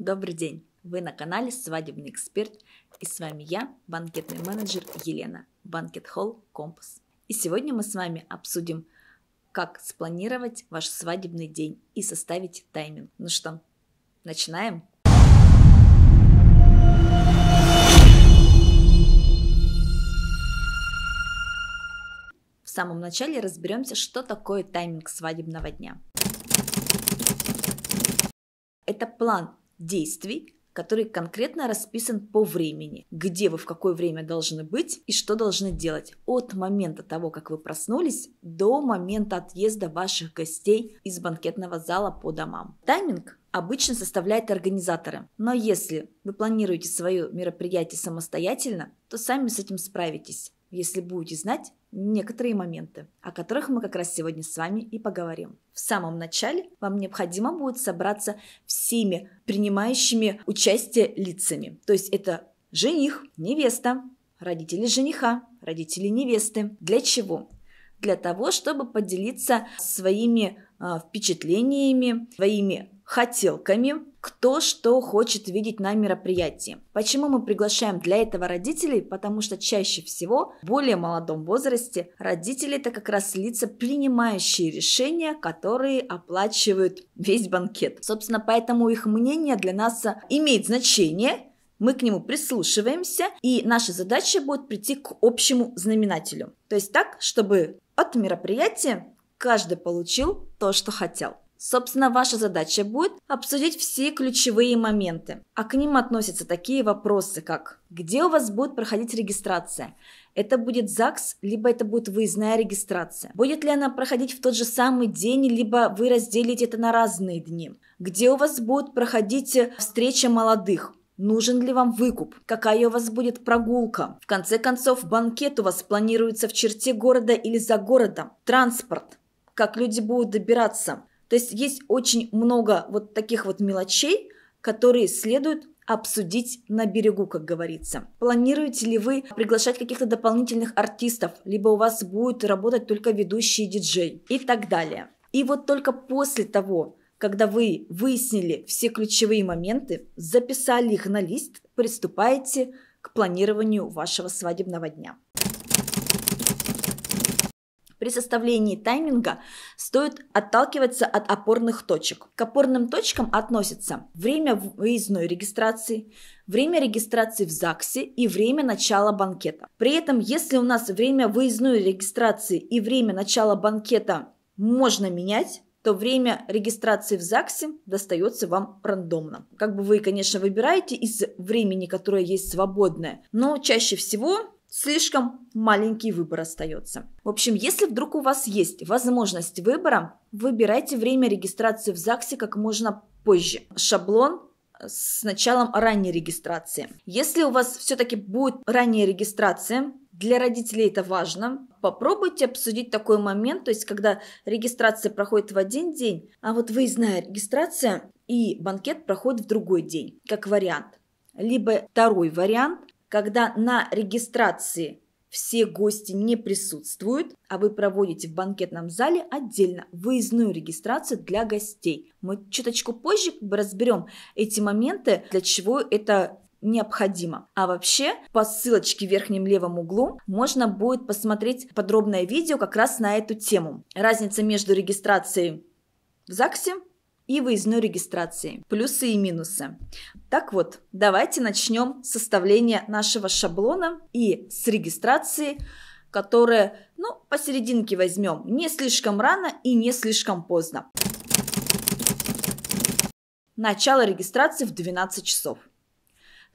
Добрый день! Вы на канале «Свадебный эксперт» и с вами я, банкетный менеджер Елена, Банкет Холл Компас. И сегодня мы с вами обсудим, как спланировать ваш свадебный день и составить тайминг. Ну что, начинаем? В самом начале разберемся, что такое тайминг свадебного дня. Это план действий, который конкретно расписан по времени, где вы в какое время должны быть и что должны делать от момента того, как вы проснулись, до момента отъезда ваших гостей из банкетного зала по домам. Тайминг обычно составляют организаторы. Но если вы планируете свое мероприятие самостоятельно, то сами с этим справитесь если будете знать некоторые моменты, о которых мы как раз сегодня с вами и поговорим. В самом начале вам необходимо будет собраться всеми принимающими участие лицами. То есть это жених, невеста, родители жениха, родители невесты. Для чего? Для того, чтобы поделиться своими а, впечатлениями, своими хотелками, кто что хочет видеть на мероприятии. Почему мы приглашаем для этого родителей? Потому что чаще всего в более молодом возрасте родители это как раз лица, принимающие решения, которые оплачивают весь банкет. Собственно, поэтому их мнение для нас имеет значение, мы к нему прислушиваемся, и наша задача будет прийти к общему знаменателю. То есть так, чтобы от мероприятия каждый получил то, что хотел. Собственно, ваша задача будет обсудить все ключевые моменты. А к ним относятся такие вопросы, как где у вас будет проходить регистрация? Это будет ЗАГС, либо это будет выездная регистрация. Будет ли она проходить в тот же самый день, либо вы разделите это на разные дни? Где у вас будет проходить э, встреча молодых? Нужен ли вам выкуп? Какая у вас будет прогулка? В конце концов, банкет у вас планируется в черте города или за городом? Транспорт? Как люди будут добираться? То есть есть очень много вот таких вот мелочей, которые следует обсудить на берегу, как говорится. Планируете ли вы приглашать каких-то дополнительных артистов, либо у вас будет работать только ведущий диджей и так далее. И вот только после того, когда вы выяснили все ключевые моменты, записали их на лист, приступаете к планированию вашего свадебного дня. При составлении тайминга стоит отталкиваться от опорных точек. К опорным точкам относятся время выездной регистрации, время регистрации в ЗАГСе и время начала банкета. При этом, если у нас время выездной регистрации и время начала банкета можно менять, то время регистрации в ЗАГСе достается вам рандомно. Как бы вы, конечно, выбираете из времени, которое есть свободное, но чаще всего слишком маленький выбор остается. В общем, если вдруг у вас есть возможность выбора, выбирайте время регистрации в ЗАГСе как можно позже. Шаблон э, с началом ранней регистрации. Если у вас все-таки будет ранняя регистрация, для родителей это важно. Попробуйте обсудить такой момент, то есть когда регистрация проходит в один день, а вот выездная регистрация и банкет проходят в другой день, как вариант. Либо второй вариант, когда на регистрации все гости не присутствуют, а вы проводите в банкетном зале отдельно выездную регистрацию для гостей. Мы чуточку позже разберем эти моменты, для чего это необходимо. А вообще, по ссылочке в верхнем левом углу можно будет посмотреть подробное видео как раз на эту тему. Разница между регистрацией в ЗАГСе и выездной регистрации. Плюсы и минусы. Так вот, давайте начнем составление нашего шаблона и с регистрации, которая, ну, посерединке возьмем, не слишком рано и не слишком поздно. Начало регистрации в 12 часов.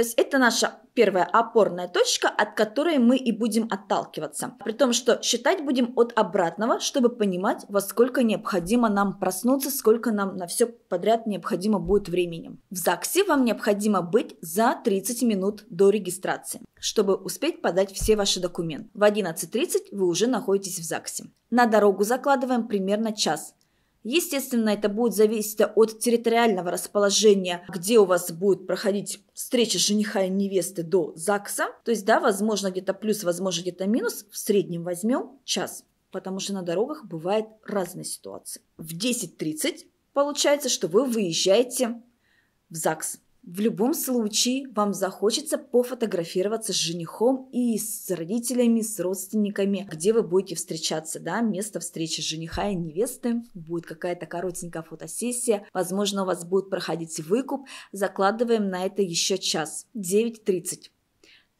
То есть это наша первая опорная точка, от которой мы и будем отталкиваться. При том, что считать будем от обратного, чтобы понимать, во сколько необходимо нам проснуться, сколько нам на все подряд необходимо будет времени. В ЗАГСе вам необходимо быть за 30 минут до регистрации, чтобы успеть подать все ваши документы. В 11.30 вы уже находитесь в ЗАГСе. На дорогу закладываем примерно час, Естественно, это будет зависеть от территориального расположения, где у вас будет проходить встреча жениха и невесты до ЗАГСа. То есть, да, возможно, где-то плюс, возможно, где-то минус. В среднем возьмем час, потому что на дорогах бывает разные ситуации. В 10.30 получается, что вы выезжаете в ЗАГС. В любом случае, вам захочется пофотографироваться с женихом и с родителями, с родственниками, где вы будете встречаться, да, место встречи жениха и невесты, будет какая-то коротенькая фотосессия, возможно, у вас будет проходить выкуп, закладываем на это еще час, 9.30.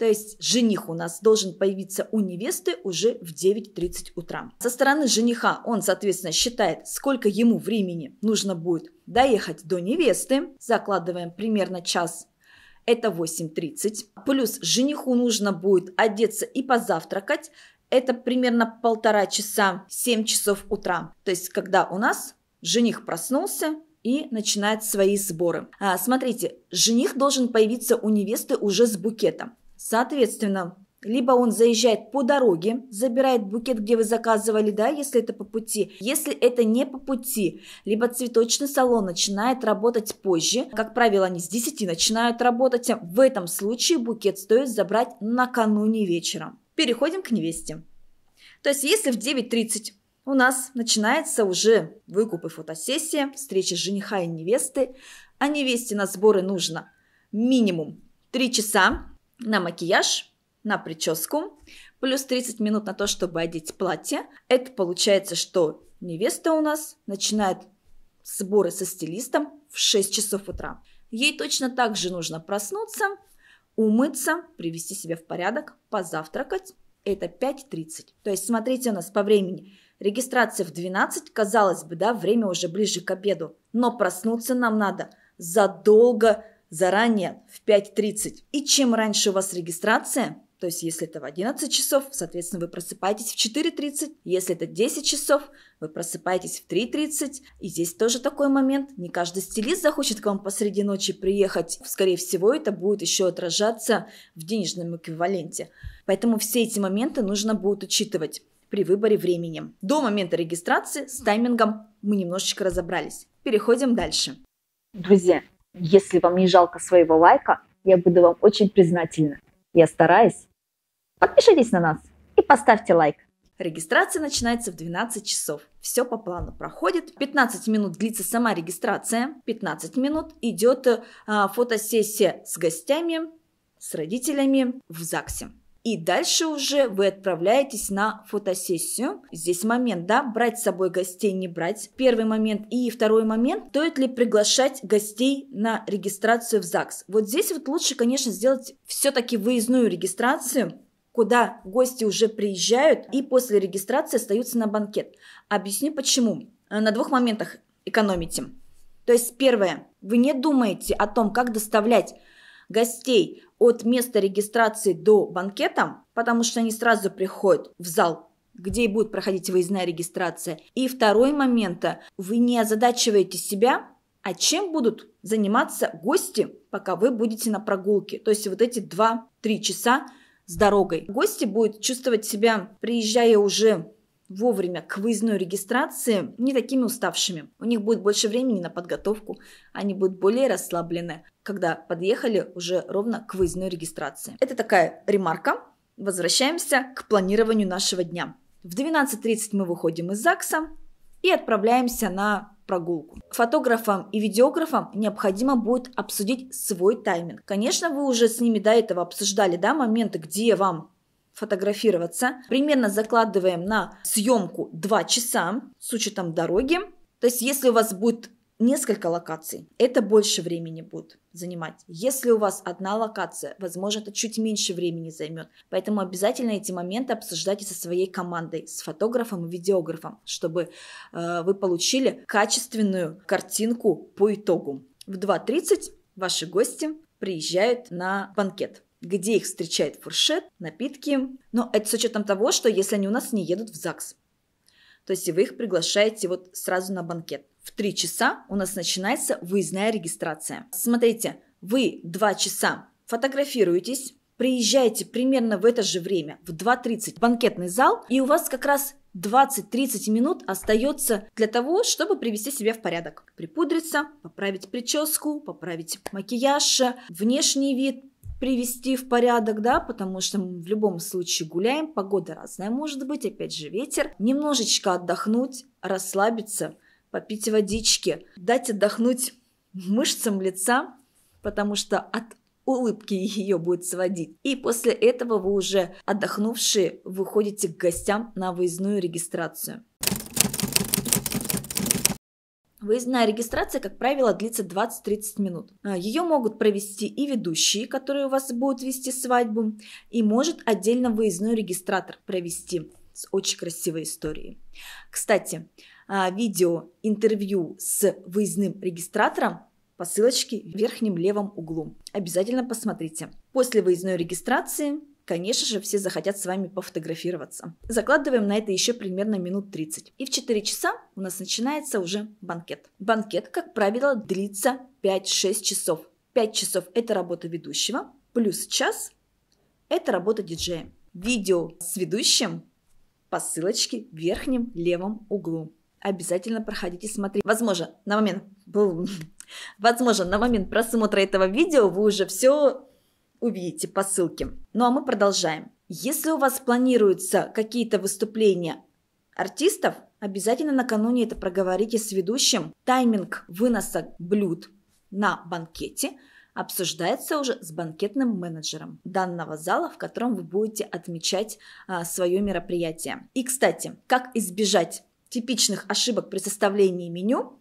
То есть жених у нас должен появиться у невесты уже в 9.30 утра. Со стороны жениха он, соответственно, считает, сколько ему времени нужно будет доехать до невесты. Закладываем примерно час это 8.30. Плюс жениху нужно будет одеться и позавтракать. Это примерно полтора часа, 7 часов утра. То есть, когда у нас жених проснулся, и начинает свои сборы. А, смотрите, жених должен появиться у невесты уже с букетом. Соответственно, либо он заезжает по дороге, забирает букет, где вы заказывали, да, если это по пути. Если это не по пути, либо цветочный салон начинает работать позже. Как правило, они с 10 начинают работать. В этом случае букет стоит забрать накануне вечером. Переходим к невесте. То есть, если в 9.30 у нас начинается уже выкуп и фотосессия, встреча жениха и невесты, а невесте на сборы нужно минимум 3 часа, на макияж, на прическу, плюс 30 минут на то, чтобы одеть платье. Это получается, что невеста у нас начинает сборы со стилистом в 6 часов утра. Ей точно так же нужно проснуться, умыться, привести себя в порядок, позавтракать. Это 5.30. То есть смотрите у нас по времени. Регистрация в 12, казалось бы, да, время уже ближе к обеду. Но проснуться нам надо задолго заранее в 5.30. И чем раньше у вас регистрация, то есть если это в 11 часов, соответственно, вы просыпаетесь в 4.30. Если это 10 часов, вы просыпаетесь в 3.30. И здесь тоже такой момент. Не каждый стилист захочет к вам посреди ночи приехать. Скорее всего, это будет еще отражаться в денежном эквиваленте. Поэтому все эти моменты нужно будет учитывать при выборе времени. До момента регистрации с таймингом мы немножечко разобрались. Переходим дальше. Друзья, если вам не жалко своего лайка, я буду вам очень признательна. Я стараюсь. Подпишитесь на нас и поставьте лайк. Регистрация начинается в 12 часов. Все по плану проходит. 15 минут длится сама регистрация. 15 минут идет э, а, фотосессия с гостями, с родителями в ЗАГСе. И дальше уже вы отправляетесь на фотосессию. Здесь момент, да, брать с собой гостей, не брать. Первый момент. И второй момент, стоит ли приглашать гостей на регистрацию в ЗАГС. Вот здесь вот лучше, конечно, сделать все-таки выездную регистрацию, куда гости уже приезжают и после регистрации остаются на банкет. Объясню почему. Э, на двух моментах экономите. То есть первое, вы не думаете о том, как доставлять гостей от места регистрации до банкета, потому что они сразу приходят в зал где и будет проходить выездная регистрация. И второй момент, вы не озадачиваете себя, а чем будут заниматься гости, пока вы будете на прогулке. То есть вот эти 2-3 часа с дорогой. Гости будут чувствовать себя, приезжая уже вовремя к выездной регистрации не такими уставшими. У них будет больше времени на подготовку, они будут более расслаблены, когда подъехали уже ровно к выездной регистрации. Это такая ремарка. Возвращаемся к планированию нашего дня. В 12.30 мы выходим из ЗАГСа и отправляемся на прогулку. Фотографам и видеографам необходимо будет обсудить свой тайминг. Конечно, вы уже с ними до этого обсуждали, да, моменты, где вам фотографироваться. Примерно закладываем на съемку 2 часа с учетом дороги. То есть если у вас будет несколько локаций, это больше времени будет занимать. Если у вас одна локация, возможно, это чуть меньше времени займет. Поэтому обязательно эти моменты обсуждайте со своей командой, с фотографом и видеографом, чтобы э, вы получили качественную картинку по итогу. В 2.30 ваши гости приезжают на банкет где их встречает фуршет, напитки. Но это с учетом того, что если они у нас не едут в ЗАГС. То есть вы их приглашаете вот сразу на банкет. В 3 часа у нас начинается выездная регистрация. Смотрите, вы 2 часа фотографируетесь, приезжаете примерно в это же время, в 2.30, в банкетный зал, и у вас как раз 20-30 минут остается для того, чтобы привести себя в порядок. Припудриться, поправить прическу, поправить макияж, внешний вид, привести в порядок, да, потому что мы в любом случае гуляем, погода разная может быть, опять же ветер. Немножечко отдохнуть, расслабиться, попить водички, дать отдохнуть мышцам лица, потому что от улыбки ее будет сводить. И после этого вы уже отдохнувшие выходите к гостям на выездную регистрацию. Выездная регистрация, как правило, длится 20-30 минут. А, Ее могут провести и ведущие, которые у вас будут вести свадьбу, и может отдельно выездной регистратор провести с очень красивой историей. Кстати, а, видео интервью с выездным регистратором по ссылочке в верхнем левом углу. Обязательно посмотрите. После выездной регистрации Конечно же, все захотят с вами пофотографироваться. Закладываем на это еще примерно минут 30. И в 4 часа у нас начинается уже банкет. Банкет, как правило, длится 5-6 часов. 5 часов – это работа ведущего, плюс час – это работа диджея. Видео с ведущим по ссылочке в верхнем левом углу. Обязательно проходите смотрите. Возможно, на момент... Возможно, на момент просмотра этого видео вы уже все увидите по ссылке. Ну а мы продолжаем. Если у вас планируются какие-то выступления артистов, обязательно накануне это проговорите с ведущим. Тайминг выноса блюд на банкете обсуждается уже с банкетным менеджером данного зала, в котором вы будете отмечать а, свое мероприятие. И, кстати, как избежать типичных ошибок при составлении меню?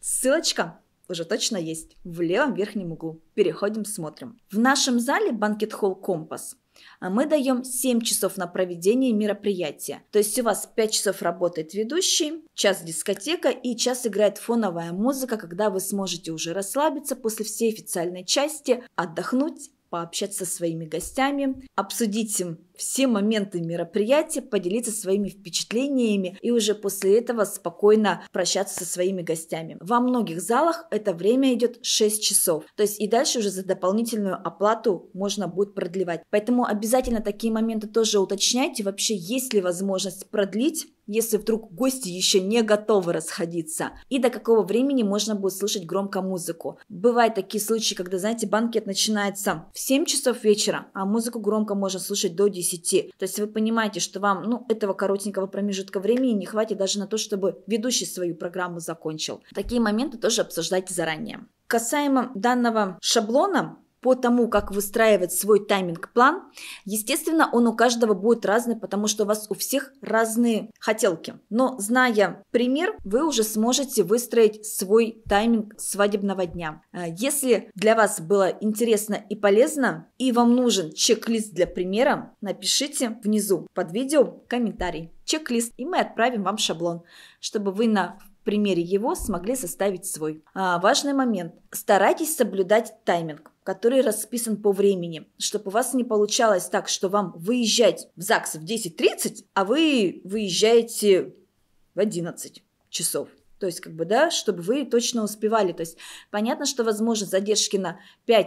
Ссылочка уже точно есть, в левом верхнем углу. Переходим, смотрим. В нашем зале банкет-холл «Компас» а мы даем 7 часов на проведение мероприятия. То есть у вас 5 часов работает ведущий, час дискотека и час играет фоновая музыка, когда вы сможете уже расслабиться после всей официальной части, отдохнуть, пообщаться со своими гостями, обсудить им все моменты мероприятия, поделиться своими впечатлениями и уже после этого спокойно прощаться со своими гостями. Во многих залах это время идет 6 часов, то есть и дальше уже за дополнительную оплату можно будет продлевать. Поэтому обязательно такие моменты тоже уточняйте, вообще есть ли возможность продлить если вдруг гости еще не готовы расходиться, и до какого времени можно будет слушать громко музыку. Бывают такие случаи, когда, знаете, банкет начинается в 7 часов вечера, а музыку громко можно слушать до 10 10. То есть вы понимаете, что вам ну, этого коротенького промежутка времени не хватит даже на то, чтобы ведущий свою программу закончил. Такие моменты тоже обсуждайте заранее. Касаемо данного шаблона, по тому, как выстраивать свой тайминг-план, естественно, он у каждого будет разный, потому что у вас у всех разные хотелки. Но зная пример, вы уже сможете выстроить свой тайминг свадебного дня. Э, если для вас было интересно и полезно, и вам нужен чек-лист для примера, напишите внизу под видео комментарий чек-лист, и мы отправим вам шаблон, чтобы вы на примере его смогли составить свой. А, важный момент. Старайтесь соблюдать тайминг который расписан по времени, чтобы у вас не получалось так, что вам выезжать в ЗАГС в 10.30, а вы выезжаете в 11 часов. То есть, как бы, да, чтобы вы точно успевали. То есть, понятно, что возможно задержки на 5-10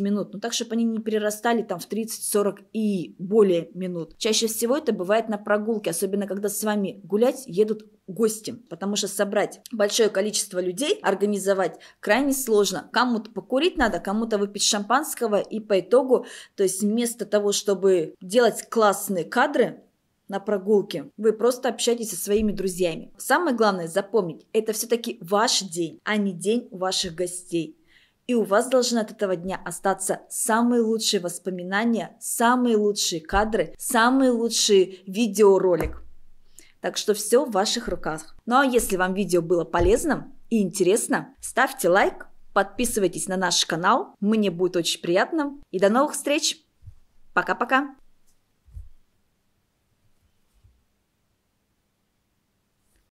минут, но так, чтобы они не перерастали там в 30-40 и более минут. Чаще всего это бывает на прогулке, особенно когда с вами гулять едут гости, потому что собрать большое количество людей, организовать крайне сложно. Кому-то покурить надо, кому-то выпить шампанского, и по итогу, то есть вместо того, чтобы делать классные кадры, на прогулке. Вы просто общаетесь со своими друзьями. Самое главное запомнить, это все-таки ваш день, а не день ваших гостей. И у вас должны от этого дня остаться самые лучшие воспоминания, самые лучшие кадры, самый лучший видеоролик. Так что все в ваших руках. Ну а если вам видео было полезным и интересно, ставьте лайк, подписывайтесь на наш канал, мне будет очень приятно. И до новых встреч! Пока-пока!